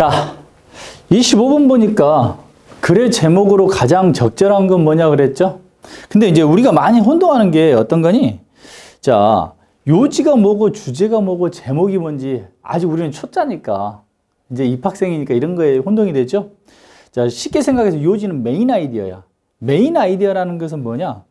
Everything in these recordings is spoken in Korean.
자, 2 5분 보니까 글의 제목으로 가장 적절한 건 뭐냐 그랬죠? 근데 이제 우리가 많이 혼동하는 게 어떤 거니? 자, 요지가 뭐고 주제가 뭐고 제목이 뭔지 아직 우리는 초짜니까 이제 입학생이니까 이런 거에 혼동이 되죠? 자, 쉽게 생각해서 요지는 메인 아이디어야. 메인 아이디어라는 것은 뭐냐?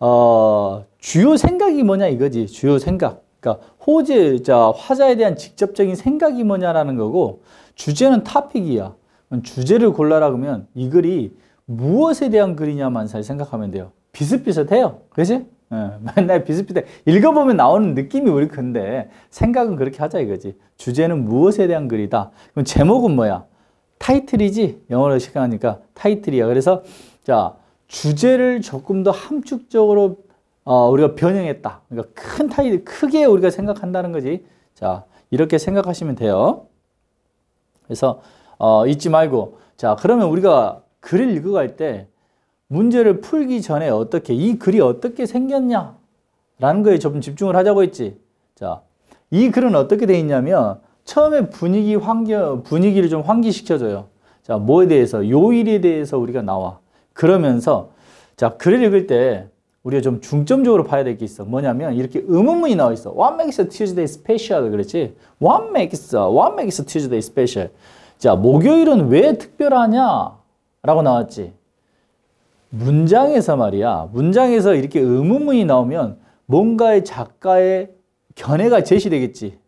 어, 주요 생각이 뭐냐 이거지. 주요 생각. 그러니까 호재자 화자에 대한 직접적인 생각이 뭐냐라는 거고 주제는 타픽이야. 주제를 골라라 그러면 이 글이 무엇에 대한 글이냐만 잘 생각하면 돼요. 비슷비슷해요. 그지? 예, 맨날 비슷비슷해. 읽어보면 나오는 느낌이 우리 근데 생각은 그렇게 하자 이거지. 주제는 무엇에 대한 글이다. 그럼 제목은 뭐야? 타이틀이지. 영어로 시작하니까 타이틀이야. 그래서 자 주제를 조금 더 함축적으로 어, 우리가 변형했다. 그러니까 큰 타이, 크게 우리가 생각한다는 거지. 자, 이렇게 생각하시면 돼요. 그래서 어, 잊지 말고 자, 그러면 우리가 글을 읽어갈 때 문제를 풀기 전에 어떻게 이 글이 어떻게 생겼냐 라는 거에 좀 집중을 하자고 했지. 자, 이 글은 어떻게 돼 있냐면 처음에 분위기 환경 분위기를 좀 환기시켜줘요. 자, 뭐에 대해서 요일에 대해서 우리가 나와. 그러면서 자, 글을 읽을 때 우리가 좀 중점적으로 봐야 될 게 있어. 뭐냐면 이렇게 의문문이 나와 있어. What makes Tuesday special? 그렇지? What makes, what makes Tuesday special? 자, 목요일은 왜 특별하냐? 라고 나왔지. 문장에서 말이야. 문장에서 이렇게 의문문이 나오면 뭔가의 작가의 견해가 제시되겠지.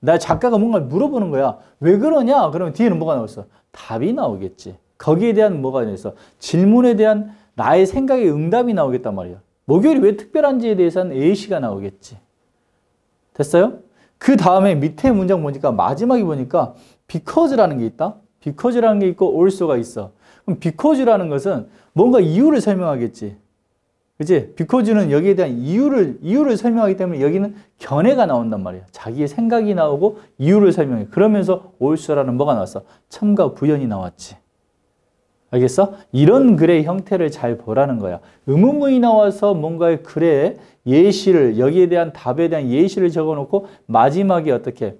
나 작가가 뭔가를 물어보는 거야. 왜 그러냐? 그러면 뒤에는 뭐가 나오어 답이 나오겠지. 거기에 대한 뭐가 있어? 질문에 대한 나의 생각에 응답이 나오겠단 말이야. 목요일이 왜 특별한지에 대해서는 A씨가 나오겠지. 됐어요? 그 다음에 밑에 문장 보니까 마지막에 보니까 because라는 게 있다. because라는 게 있고 also가 있어. 그럼 because라는 것은 뭔가 이유를 설명하겠지. 그치? because는 여기에 대한 이유를, 이유를 설명하기 때문에 여기는 견해가 나온단 말이야. 자기의 생각이 나오고 이유를 설명해. 그러면서 also라는 뭐가 나왔어? 첨가 부연이 나왔지. 알겠어? 이런 글의 형태를 잘 보라는 거야. 의문문이 나와서 뭔가의 글에 예시를 여기에 대한 답에 대한 예시를 적어놓고 마지막에 어떻게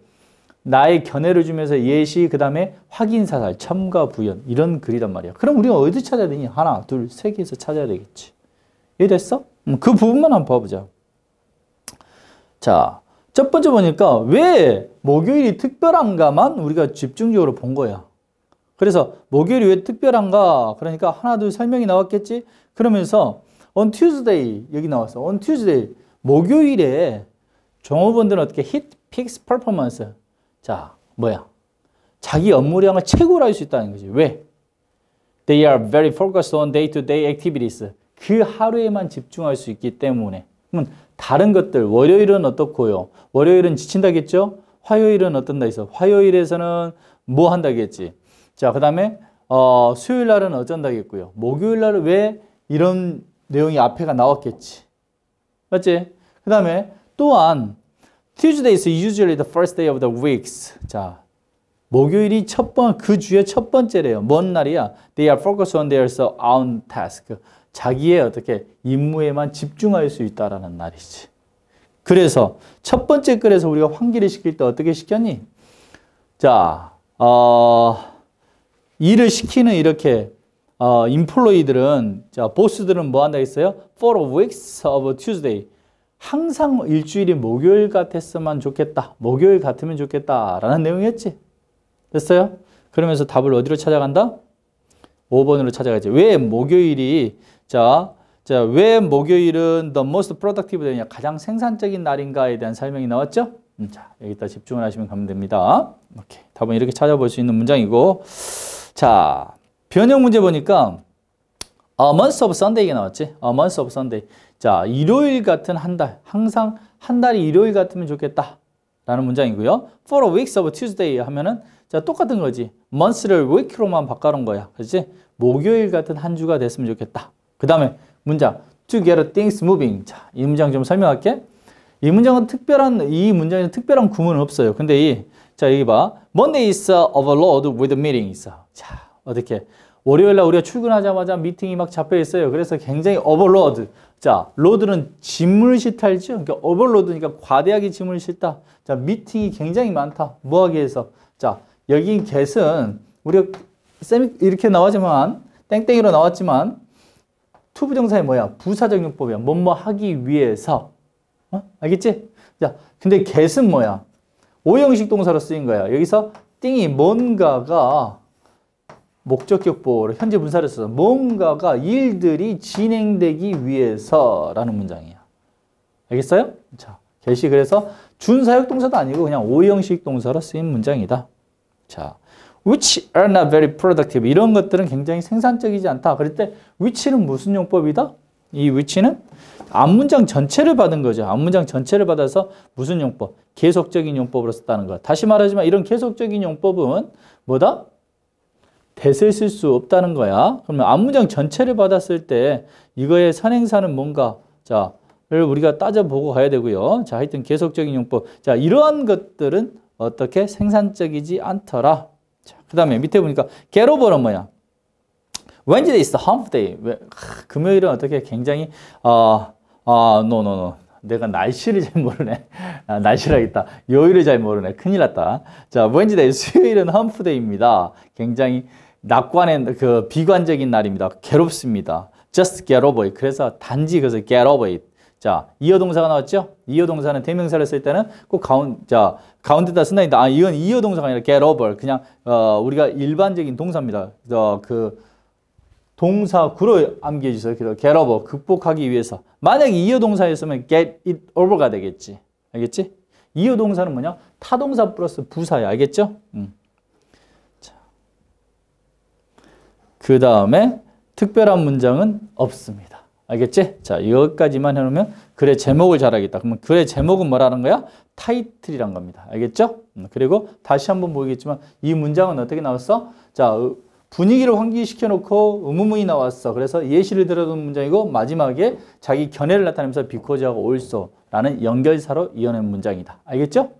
나의 견해를 주면서 예시 그 다음에 확인사살 첨가 부연 이런 글이란 말이야. 그럼 우리가 어디서 찾아야 되니? 하나 둘세 개에서 찾아야 되겠지. 이해됐어? 음, 그 부분만 한번 봐보자. 자, 첫 번째 보니까 왜 목요일이 특별한가만 우리가 집중적으로 본 거야. 그래서 목요일이 왜 특별한가? 그러니까 하나 둘 설명이 나왔겠지? 그러면서 on Tuesday 여기 나왔어. on Tuesday 목요일에 종업원들은 어떻게 hit peaks performance 자 뭐야 자기 업무량을 최고로 할 수 있다는 거지. 왜? They are very focused on day-to-day -day activities. 그 하루에만 집중할 수 있기 때문에. 그러 다른 것들, 월요일은 어떻고요? 월요일은 지친다겠죠? 화요일은 어떤다 해서 화요일에서는 뭐 한다겠지? 자, 그 다음에 어, 수요일 날은 어쩐다겠고요. 목요일 날은 왜 이런 내용이 앞에가 나왔겠지. 맞지? 그 다음에 또한 Tuesday is usually the first day of the weeks. 자, 목요일이 첫 번, 그 주의 첫 번째래요. 뭔 날이야? They are focused on their own task. 자기의 어떻게 임무에만 집중할 수 있다라는 날이지. 그래서 첫 번째 글에서 우리가 환기를 시킬 때 어떻게 시켰니? 자, 어... 일을 시키는 이렇게 어, 인플로이들은 자, 보스들은 뭐 한다 했어요? For a weeks of Tuesday. 항상 일주일이 목요일 같았으면 좋겠다. 목요일 같으면 좋겠다라는 내용이었지. 됐어요? 그러면서 답을 어디로 찾아간다? 5번으로 찾아가지. 왜 목요일이 자, 자, 왜 목요일은 the most productive 되냐? 가장 생산적인 날인가에 대한 설명이 나왔죠? 음, 자, 여기다 집중을 하시면 가면 됩니다. 오케이. 답은 이렇게 찾아볼 수 있는 문장이고 자, 변형 문제 보니까 A month of Sunday가 나왔지? A month of Sunday. 자, 일요일 같은 한 달. 항상 한 달이 일요일 같으면 좋겠다. 라는 문장이고요. For a weeks of Tuesday 하면은 자 똑같은 거지. month를 week로만 바꿔놓은 거야. 그렇지? 목요일 같은 한 주가 됐으면 좋겠다. 그 다음에 문장 to get things moving. 자, 이 문장 좀 설명할게. 이 문장은 특별한 이 문장에는 특별한 구문은 없어요. 근데 이 자, 여기 봐. Monday is overload with meeting s 자, 어떻게? 월요일 날 우리가 출근하자마자 미팅이 막 잡혀 있어요. 그래서 굉장히 어버로드. 자, 로드는 짐을 싣다죠 그러니까 어버로드니까 과대하게 짐을 싣다. 자, 미팅이 굉장히 많다. 뭐하기 위해서. 자, 여기 get은 우리가 쌤이 이렇게 나왔지만 땡땡이로 나왔지만 투부정사의 뭐야? 부사적 용법이야. 뭐 뭐 하기 위해서. 어? 알겠지? 자, 근데 get은 뭐야? 오형식 동사로 쓰인 거야. 여기서 띵이 뭔가가 목적격보로 현재 분사를 써서 뭔가가 일들이 진행되기 위해서라는 문장이야. 알겠어요? 자, 개시 그래서 준사역 동사도 아니고 그냥 오형식 동사로 쓰인 문장이다. 자, which are not very productive. 이런 것들은 굉장히 생산적이지 않다. 그럴 때 which는 무슨 용법이다? 이 w h 는 안문장 전체를 받은 거죠. 안문장 전체를 받아서 무슨 용법? 계속적인 용법으로 썼다는 것. 다시 말하지만 이런 계속적인 용법은 뭐다? 대을 쓸수 없다는 거야. 그러면 안문장 전체를 받았을 때 이거의 선행사는 뭔가? 자, 를 우리가 따져보고 가야 되고요. 자, 하여튼 계속적인 용법. 자, 이러한 것들은 어떻게 생산적이지 않더라. 자, 그 다음에 밑에 보니까 개로버는 뭐야? 왠지 돼 있어. 험프데이. 왜, 하, 금요일은 어떻게 굉장히 어, 아, 노, 노, 노. 내가 날씨를 잘 모르네. 아, 날씨라겠다. 요일을 잘 모르네. 큰일 났다. 자, 웬지데이 수요일은 험프데이입니다. 굉장히 낙관의 그 비관적인 날입니다. 괴롭습니다. just get over it. 그래서 단지 그래서 get over it. 자, 이어 동사가 나왔죠? 이어 동사는 대명사를 쓸 때는 꼭 가운 자, 가운데다 쓴다. 아, 이건 이어 동사가 아니라 get over. 그냥 어, 우리가 일반적인 동사입니다. 어, 그 동사 구로 암기해주세요. 그래서 get over, 극복하기 위해서. 만약 이어 동사였으면 get it over가 되겠지. 알겠지? 이어 동사는 뭐냐? 타동사 플러스 부사야. 알겠죠? 음. 그 다음에 특별한 문장은 없습니다. 알겠지? 자, 여기까지만 해놓으면 글의 제목을 잘 알겠다. 그러면 글의 제목은 뭐라는 거야? 타이틀이란 겁니다. 알겠죠? 음, 그리고 다시 한번 보이겠지만 이 문장은 어떻게 나왔어? 자, 분위기를 환기시켜 놓고 의문문이 나왔어. 그래서 예시를 들어둔 문장이고 마지막에 자기 견해를 나타내면서 비코즈하고 올소라는 연결사로 이어낸 문장이다. 알겠죠?